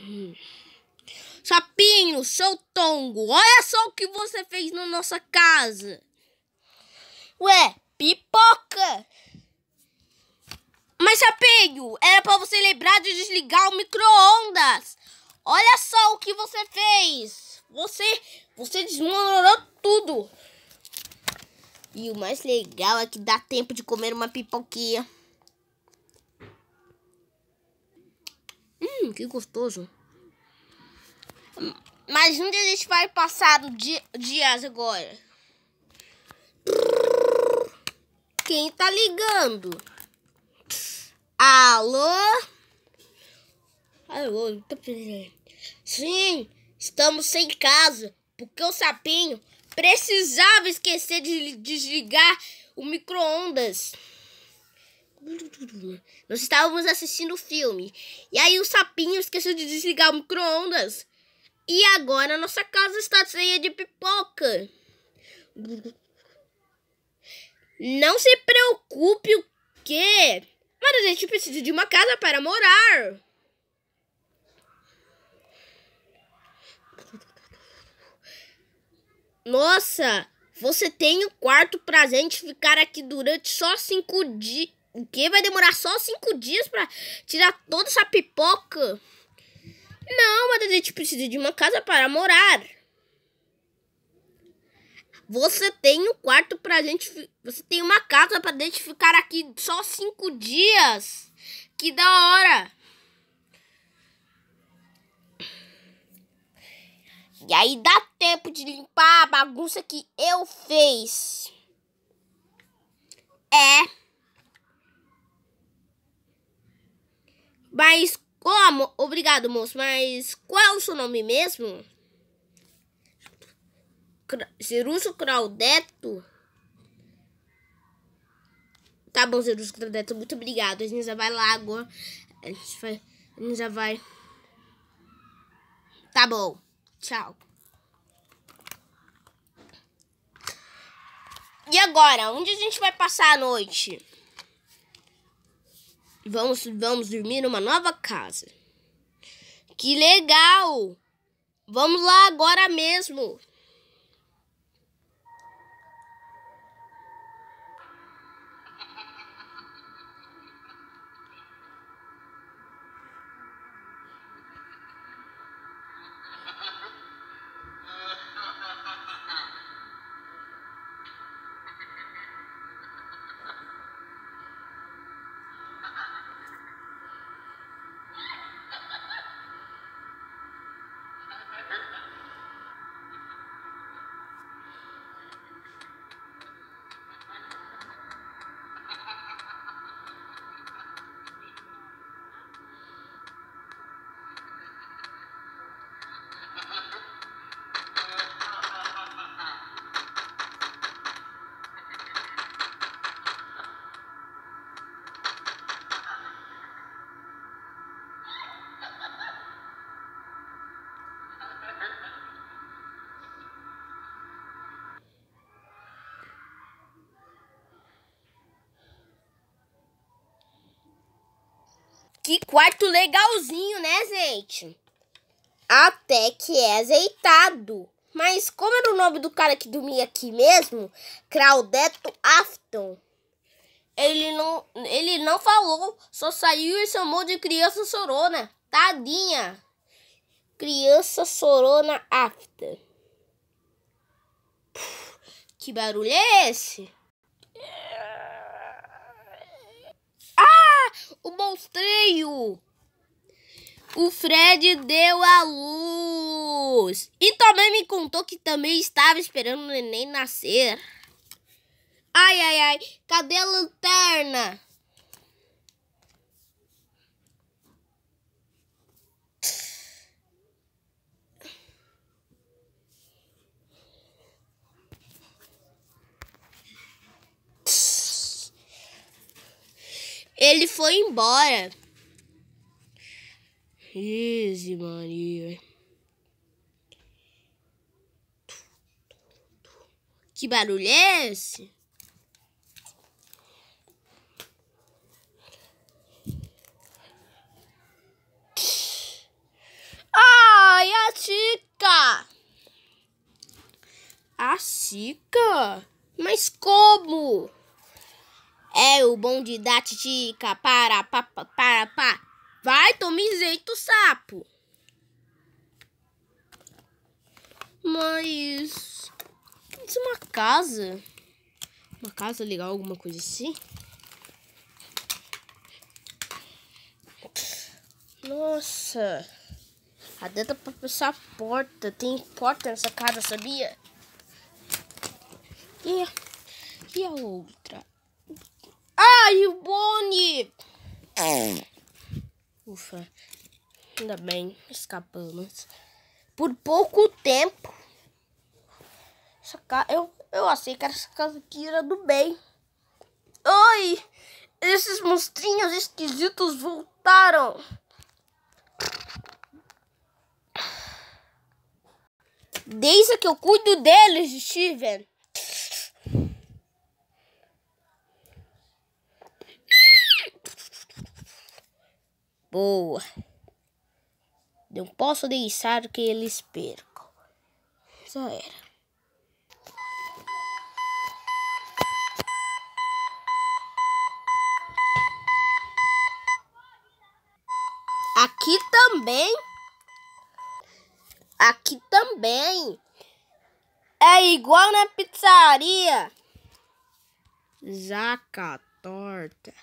Hum. Sapinho, seu tongo, olha só o que você fez na nossa casa. Ué, pipoca. Mas, Sapinho, era pra você lembrar de desligar o micro-ondas. Olha só o que você fez. Você, você desmoronou tudo. E o mais legal é que dá tempo de comer uma pipoquinha. Hum, que gostoso. Mas onde a gente vai passar o dia, dias agora? Quem tá ligando? Alô? Alô, Sim, estamos sem casa, porque o sapinho precisava esquecer de desligar o micro-ondas. Nós estávamos assistindo o filme. E aí o sapinho esqueceu de desligar o micro-ondas. E agora nossa casa está cheia de pipoca. Não se preocupe o quê? Mas a gente precisa de uma casa para morar. Nossa, você tem um quarto pra gente ficar aqui durante só cinco dias. O que? Vai demorar só cinco dias pra tirar toda essa pipoca? Não, mas a gente precisa de uma casa para morar. Você tem um quarto pra gente... Você tem uma casa pra gente ficar aqui só cinco dias. Que da hora. E aí dá tempo de limpar a bagunça que eu fiz. É... Mas como? Obrigado, moço. Mas qual é o seu nome mesmo? Zeruso Claudeto? Tá bom, Zeruso Claudeto. Muito obrigado. A gente já vai lá agora. A gente, vai, a gente já vai. Tá bom. Tchau. E agora? Onde a gente vai passar a noite? Vamos, vamos dormir numa nova casa. Que legal! Vamos lá agora mesmo! Que quarto legalzinho, né, gente? Até que é azeitado. Mas como era o nome do cara que dormia aqui mesmo? Claudetto Afton. Ele não, ele não falou, só saiu e chamou de criança sorona. Tadinha. Criança sorona Afton. que barulho é esse? o monstrinho. O Fred deu a luz. E também me contou que também estava esperando o neném nascer. Ai, ai, ai. Cadê a lanterna? Ele foi embora. Easy, Maria. Que barulho é esse? Ai, a Chica! A Chica? Mas como? É o de dar titica, para, pa, para, pá. Vai, tomizento sapo. Mas... Isso é uma casa? Uma casa legal, alguma coisa assim? Nossa. Até pra pensar a porta. Tem porta nessa casa, sabia? E, e a outra? Ai, o Bonnie! Ufa. Ainda bem, escapamos. Por pouco tempo. Essa casa, eu, eu achei que essa casa aqui era do bem. Oi! Esses monstrinhos esquisitos voltaram. Desde que eu cuido deles, Steven. Boa. Não posso deixar que eles percam. Só era. Aqui também. Aqui também. É igual na pizzaria. Zaca torta.